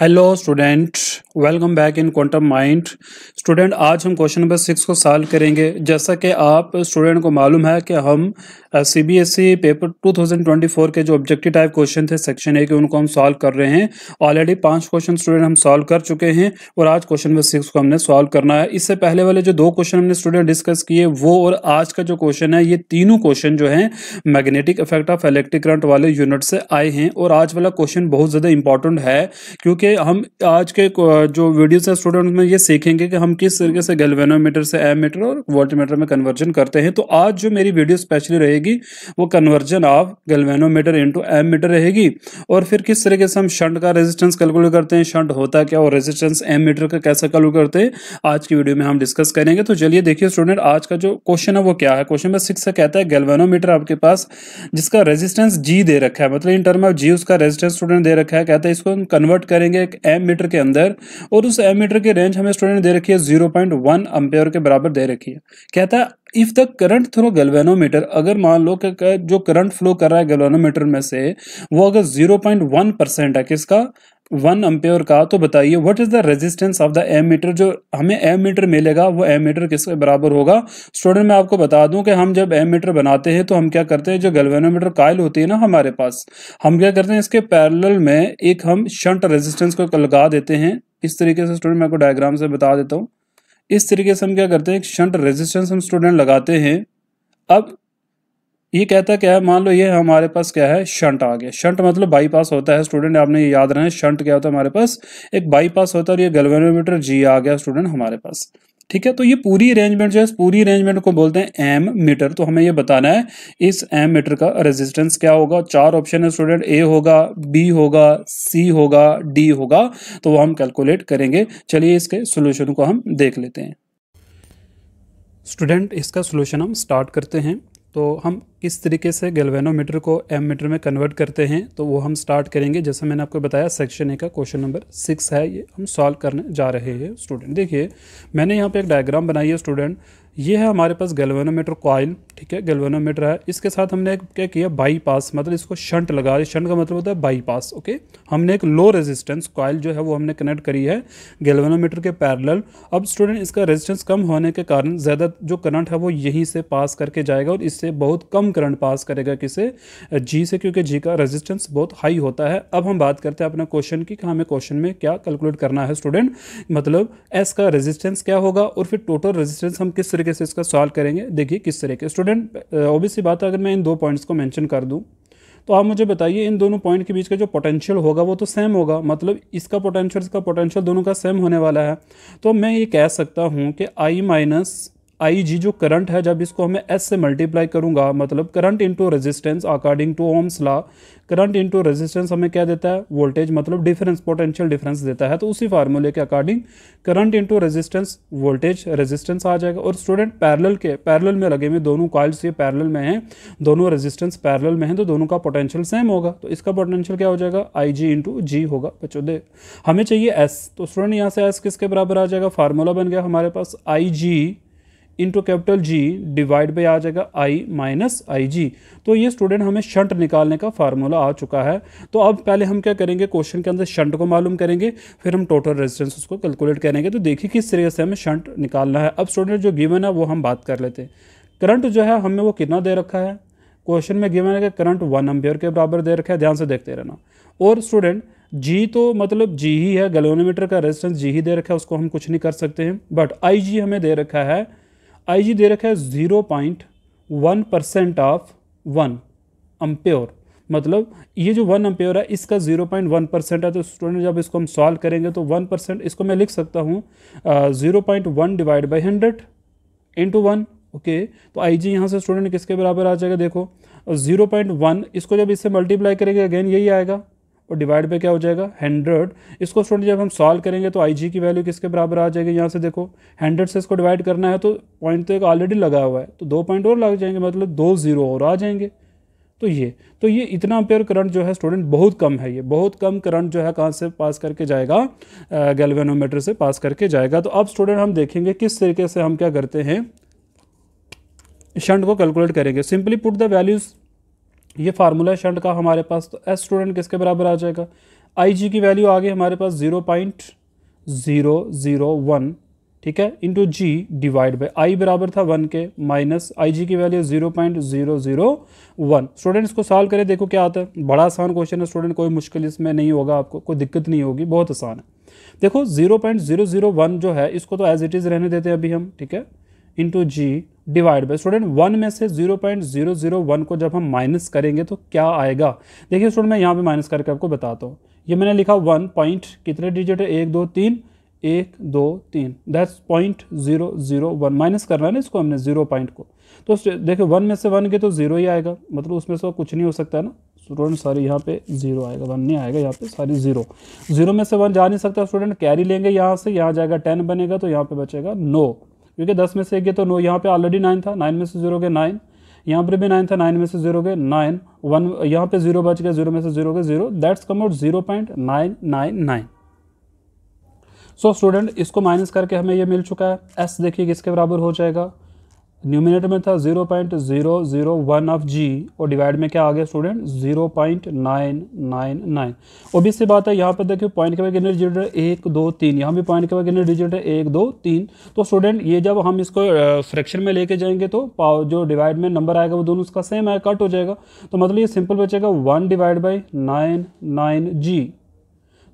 Hello student welcome back in Quantum Mind student आज हम question number six को solve करेंगे जैसा कि आप स्टूडेंट को मालूम है कि हम C B S E paper 2024 के जो ऑब्जेक्टिव टाइप क्वेश्चन थे सेक्शन ए के उनको हम सॉल्व कर रहे हैं ऑलरेडी पांच क्वेश्चन स्टूडेंट हम सॉल्व कर चुके हैं और आज क्वेश्चन नंबर सिक्स को हमने सॉल्व करना है इससे पहले वाले जो दो क्वेश्चन हमने स्टूडेंट डिस्कस किए वो और आज का जो क्वेश्चन है ये तीनों क्वेश्चन जो है magnetic effect of electric current वाले यूनिट से आए हैं और आज वाला क्वेश्चन बहुत ज़्यादा इंपॉर्टेंट है क्योंकि के हम आज के जो वीडियोस है स्टूडेंट में ये सीखेंगे कि हम किस तरीके से गैल्वेनोमीटर से एम मीटर और वोल्ट मीटर में कन्वर्जन करते हैं तो आज जो मेरी वीडियो स्पेशली रहेगी वो conversion of galvanometer into ammeter रहेगी और फिर किस तरीके से हम शंट का रेजिस्टेंस कैलकुलेट करते हैं शंट होता क्या और रेजिस्टेंस एम मीटर का कैसे कैलकुलेट करते हैं आज की वीडियो में हम डिस्कस करेंगे तो चलिए देखिए स्टूडेंट आज का जो क्वेश्चन है वो क्या है क्वेश्चन में सिक्स से कहता है गैल्वेनोमीटर आपके पास जिसका रेजिस्टेंस जी दे रखा है मतलब इन टर्म ऑफ जी उसका रेजिस्टेंस स्टूडेंट दे रखा है कहता है इसको हम कन्वर्ट करेंगे करेंगे एक एम मीटर के अंदर और उस एम मीटर की रेंज हमें स्टूडेंट दे रखी है जीरो पॉइंट वन अम्पेयर के बराबर दे रखी है कहता है if the current through galvanometer अगर मान लो कि जो करंट फ्लो कर रहा है गलवेनोमीटर में से वो अगर जीरो पॉइंट वन परसेंट है किसका वन एम्पेयर का तो बताइए what is the resistance of the ammeter जो हमें एम मीटर मिलेगा वो एम मीटर किसके बराबर होगा स्टूडेंट मैं आपको बता दूं कि हम जब एम मीटर बनाते हैं तो हम क्या करते हैं जो गल्वेनोमीटर कायल होती है ना हमारे पास हम क्या करते हैं इसके पैरेलल में एक हम शंट रेजिस्टेंस को लगा देते हैं इस तरीके से स्टूडेंट मैं आपको डायग्राम से बता देता हूँ इस तरीके से हम क्या करते हैं शंट रेजिस्टेंस हम स्टूडेंट लगाते हैं अब ये कहता क्या है मान लो ये हमारे पास क्या है शंट आ गया शंट मतलब बाईपास होता है स्टूडेंट आपने ये याद रहे शंट क्या होता है हमारे पास एक बाईपास होता है और ये गलवेनोमीटर जी आ गया स्टूडेंट हमारे पास ठीक है तो ये पूरी अरेंजमेंट जो है पूरी अरेंजमेंट को बोलते हैं एम मीटर तो हमें ये बताना है इस एम मीटर का रेजिस्टेंस क्या होगा चार ऑप्शन है स्टूडेंट ए होगा बी होगा सी होगा डी होगा तो वो हम कैलकुलेट करेंगे चलिए इसके सोल्यूशन को हम देख लेते हैं स्टूडेंट इसका सोल्यूशन हम स्टार्ट करते हैं तो हम इस तरीके से गैल्वेनोमीटर को एम मीटर में कन्वर्ट करते हैं तो वो हम स्टार्ट करेंगे जैसे मैंने आपको बताया सेक्शन ए का क्वेश्चन नंबर सिक्स है ये हम सॉल्व करने जा रहे हैं स्टूडेंट देखिए मैंने यहाँ पे एक डायग्राम बनाई है स्टूडेंट ये है हमारे पास गेलवेनोमीटर कॉयल ठीक है गेलवेनोमीटर है इसके साथ हमने एक क्या किया बाईपास मतलब इसको शंट लगा शंट का मतलब होता है बाईपास ओके हमने एक लो रेजिस्टेंस कॉयल जो है वो हमने कनेक्ट करी है गेलवेनोमीटर के पैरेलल अब स्टूडेंट इसका रेजिस्टेंस कम होने के कारण ज़्यादा जो करंट है वो यहीं से पास करके जाएगा और इससे बहुत कम करंट पास करेगा किसे जी से क्योंकि जी का रेजिस्टेंस बहुत हाई होता है अब हम बात करते हैं अपने क्वेश्चन की कि हमें क्वेश्चन में क्या कैलकुलेट करना है स्टूडेंट मतलब एस का रेजिस्टेंस क्या होगा और फिर टोटल रेजिस्टेंस हम किस तरीके तरीके से इसका सॉल्व करेंगे देखिए किस के स्टूडेंट ओबीसी बात है अगर मैं इन दो पॉइंट्स को मेंशन कर दूं तो आप मुझे बताइए इन दोनों पॉइंट के बीच का जो पोटेंशियल होगा वो तो सेम होगा मतलब इसका पोटेंशियल इसका पोटेंशियल दोनों का सेम होने वाला है तो मैं ये कह सकता हूँ कि I minus I G e जो करंट है जब इसको हमें एस से मल्टीप्लाई करूंगा मतलब current into resistance according to Ohm's law current into resistance हमें क्या देता है वोल्टेज मतलब डिफरेंस पोटेंशियल डिफरेंस देता है तो उसी फार्मूले के according current into resistance voltage resistance आ जाएगा और स्टूडेंट पैरल के पैरल में लगे हुए दोनों कॉल्स ये पैरल में हैं दोनों रजिस्टेंस पैरल में हैं तो दोनों का पोटेंशियल सेम होगा तो इसका पोटेंशियल क्या हो जाएगा आई जी इंटू जी होगा बच्चों दे हमें चाहिए एस तो स्टूडेंट यहाँ से एस किसके बराबर आ जाएगा फार्मूला बन गया हमारे पास I G e into capital G divide by आ जाएगा आई माइनस आई जी तो ये स्टूडेंट हमें शंट निकालने का फार्मूला आ चुका है तो अब पहले हम क्या करेंगे क्वेश्चन के अंदर शंट को मालूम करेंगे फिर हम टोटल रेजिस्टेंस उसको कैलकुलेट करेंगे तो देखिए किस तरीके से हमें शंट निकालना है अब स्टूडेंट जो गिवन है वो हम बात कर लेते हैं करंट जो है हमें वो कितना दे रखा है क्वेश्चन में गिवन है कि करंट वन एम्पियर के बराबर दे रखा है ध्यान से देखते रहना और स्टूडेंट जी तो मतलब जी ही है गलोनीमीटर का रेजिस्टेंस जी ही दे रखा है उसको हम कुछ नहीं कर सकते हैं बट आई जी हमें दे रखा है आईजी दे रखा है zero point one percent of one ampere मतलब ये जो वन अम्प्योर है इसका ज़ीरो पॉइंट वन परसेंट है तो स्टूडेंट जब इसको हम सॉल्व करेंगे तो वन परसेंट इसको मैं लिख सकता हूँ zero point one divide by hundred into one okay तो आई जी यहाँ से स्टूडेंट किसके बराबर आ जाएगा देखो ज़ीरो पॉइंट वन इसको जब इससे मल्टीप्लाई करेंगे अगेन यही आएगा और डिवाइड पे क्या हो जाएगा हंड्रेड इसको स्टूडेंट जब हम सॉल्व करेंगे तो आई की वैल्यू किसके बराबर आ जाएगी यहाँ से देखो हंड्रेड से इसको डिवाइड करना है तो पॉइंट तो एक ऑलरेडी लगा हुआ है तो दो पॉइंट और लग जाएंगे मतलब दो जीरो और आ जाएंगे तो ये तो ये इतना एम्पेयर करंट जो है स्टूडेंट बहुत कम है ये बहुत कम करंट जो है कहाँ से पास करके जाएगा गैल्वेनोमीटर से पास करके जाएगा तो अब स्टूडेंट हम देखेंगे किस तरीके से हम क्या करते हैं शंट को कैलकुलेट करेंगे सिंपली पुट द वैल्यूज़ ये फार्मूला है शंट का हमारे पास तो एस स्टूडेंट किसके बराबर आ जाएगा आई जी की वैल्यू आ गई हमारे पास zero point zero zero one ठीक है into G divide by I बराबर था वन के माइनस आई जी की value zero point zero zero one student इसको सॉल्व करें देखो क्या आता है बड़ा आसान क्वेश्चन है स्टूडेंट कोई मुश्किल इसमें नहीं होगा आपको कोई दिक्कत नहीं होगी बहुत आसान है देखो zero point zero zero one जो है इसको तो एज इट इज़ रहने देते हैं अभी हम ठीक है into G divide by student one में से 0.001 को जब हम माइनस करेंगे तो क्या आएगा देखिए स्टूडेंट मैं यहाँ पे माइनस करके आपको बताता हूँ ये मैंने लिखा वन पॉइंट कितने डिजिट है एक दो तीन एक दो तीन that's point zero zero one minus करना है ना इसको हमने जीरो पॉइंट को तो देखिए वन में से वन के तो जीरो ही आएगा मतलब उसमें से कुछ नहीं हो सकता है ना स्टूडेंट सॉरी यहाँ पे जीरो आएगा वन नहीं आएगा यहाँ पे सारी जीरो जीरो में से वन जा नहीं सकता स्टूडेंट कैरी लेंगे यहाँ से यहाँ जाएगा टेन बनेगा तो यहाँ पे बचेगा नो no. क्योंकि दस में से एक ये तो नो यहाँ पे ऑलरेडी नाइन था नाइन में से जीरो गए नाइन यहाँ पर भी नाइन था नाइन में से जीरो गए नाइन वन यहाँ पे जीरो बच गया जीरो में से जीरो गए zero that's come out zero point nine nine nine so student इसको माइनस करके हमें ये मिल चुका है एस देखिए किसके बराबर हो जाएगा न्यूमिनेटर में था zero point zero zero one of G और डिवाइड में क्या आ गया student zero point nine nine nine भी सी बात है यहाँ पर देखिए पॉइंट के बाद कितने डिजिट है एक दो तीन यहाँ भी पॉइंट के बाद कितने डिजिट है एक दो तीन तो स्टूडेंट ये जब हम इसको फ्रैक्शन में लेके जाएंगे तो पाव जो डिवाइड में नंबर आएगा वो दोनों उसका सेम है कट हो जाएगा तो मतलब ये सिंपल बचेगा one divide by nine nine G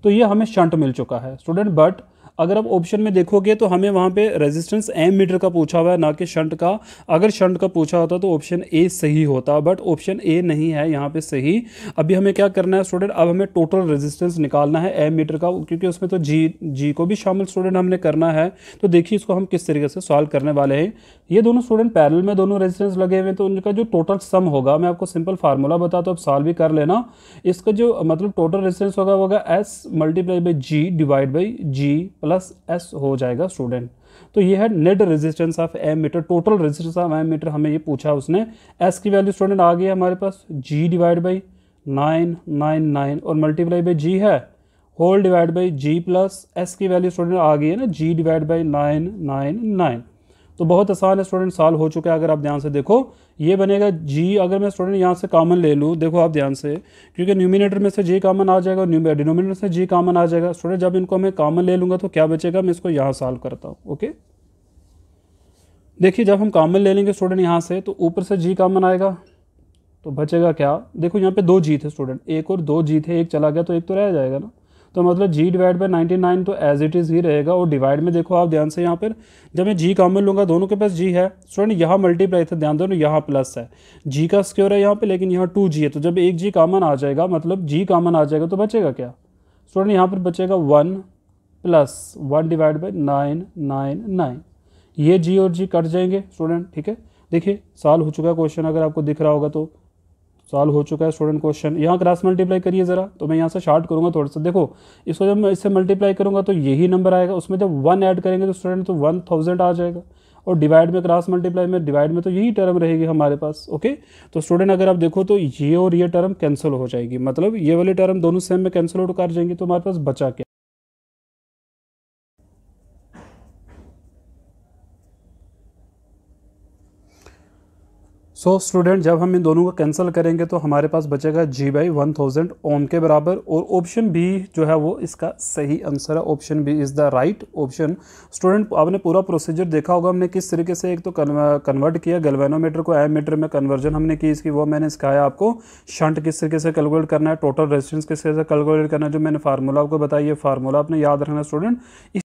तो ये हमें शंट मिल चुका है स्टूडेंट बट अगर आप ऑप्शन में देखोगे तो हमें वहाँ पे रेजिस्टेंस एम मीटर का पूछा हुआ है ना कि शंट का अगर शंट का पूछा होता तो ऑप्शन ए सही होता बट ऑप्शन ए नहीं है यहाँ पे सही अभी हमें क्या करना है स्टूडेंट अब हमें टोटल रेजिस्टेंस निकालना है एम मीटर का क्योंकि उसमें तो जी जी को भी शामिल स्टूडेंट हमने करना है तो देखिए इसको हम किस तरीके से सॉल्व करने वाले हैं ये दोनों स्टूडेंट पैरल में दोनों रेजिस्टेंस लगे हुए हैं तो उनका जो टोटल सम होगा मैं आपको सिंपल फार्मूला बताता हूँ आप सॉल्व भी कर लेना इसका जो मतलब टोटल रेजिस्टेंस होगा होगा S multiply by G divide by G plus S हो जाएगा स्टूडेंट तो ये है net resistance of ammeter total resistance of ammeter हमें ये पूछा उसने एस की वैल्यू स्टूडेंट आ गई हमारे पास G divide by nine nine nine और मल्टीप्लाई बाई जी है whole divide by G plus S की वैल्यू स्टूडेंट आ गई है ना G divide by nine nine nine तो बहुत आसान है स्टूडेंट साल हो चुका है अगर आप ध्यान से देखो ये बनेगा जी अगर मैं स्टूडेंट यहाँ से कॉमन ले लूँ देखो आप ध्यान से क्योंकि न्यूमिनेटर में से जी कॉमन आ जाएगा और डिनोमिनेटर uh, से जी कॉमन आ जाएगा स्टूडेंट जब इनको मैं कॉमन ले लूँगा तो क्या बचेगा मैं इसको यहाँ सॉल्व करता हूँ ओके देखिए जब हम कॉमन ले लेंगे स्टूडेंट यहाँ से तो ऊपर से जी कॉमन आएगा तो बचेगा क्या देखो यहाँ पर दो जी थे स्टूडेंट एक और दो जी थे एक चला गया तो एक तो रह जाएगा ना तो मतलब G divide by ninety nine तो एज इट इज़ ही रहेगा और डिवाइड में देखो आप ध्यान से यहाँ पर जब मैं जी कॉमन लूँगा दोनों के पास जी है स्टूडेंट यहाँ मल्टीप्लाई था ध्यान दोनों यहाँ प्लस है जी का स्क्योर है यहाँ पर लेकिन यहाँ टू जी है तो जब एक जी कॉमन आ जाएगा मतलब जी कॉमन आ जाएगा तो बचेगा क्या स्टूडेंट यहाँ पर बचेगा one plus one divide by nine nine nine ये जी और जी कट जाएंगे स्टूडेंट ठीक है देखिए साल हो चुका क्वेश्चन अगर आपको दिख रहा होगा तो सॉल्व हो चुका है स्टूडेंट क्वेश्चन यहाँ क्रॉस मल्टीप्लाई करिए ज़रा तो मैं यहाँ से शार्ट करूँगा थोड़ा सा देखो इसको जब मैं इससे मल्टीप्लाई करूँगा तो यही नंबर आएगा उसमें जब वन ऐड करेंगे तो स्टूडेंट तो वन थाउजेंड आ जाएगा और डिवाइड में क्रॉस मल्टीप्लाई में डिवाइड में तो यही टर्म रहेगी हमारे पास ओके तो स्टूडेंट अगर आप देखो तो ये और ये टर्म कैंसिल हो जाएगी मतलब ये वाली टर्म दोनों सेम में कैंसिल आउट तो कर जाएंगे तो हमारे पास बचा क्या सो so, स्टूडेंट जब हम इन दोनों को कैंसिल करेंगे तो हमारे पास बचेगा G by one thousand ohm के बराबर और ऑप्शन बी जो है वो इसका सही आंसर है option B is the right option student आपने पूरा प्रोसीजर देखा होगा हमने किस तरीके से एक तो कन्वर्ट किया गलवेनोमीटर को एम मीटर में कन्वर्जन हमने की इसकी वो मैंने सिखाया आपको शंट किस तरीके से कैलकुलेट करना है टोटल रेजिस्टेंस किस तरीके से कैलकुलेट करना है जो मैंने फार्मूला आपको बताया ये फार्मूला आपने याद रखना स्टूडेंट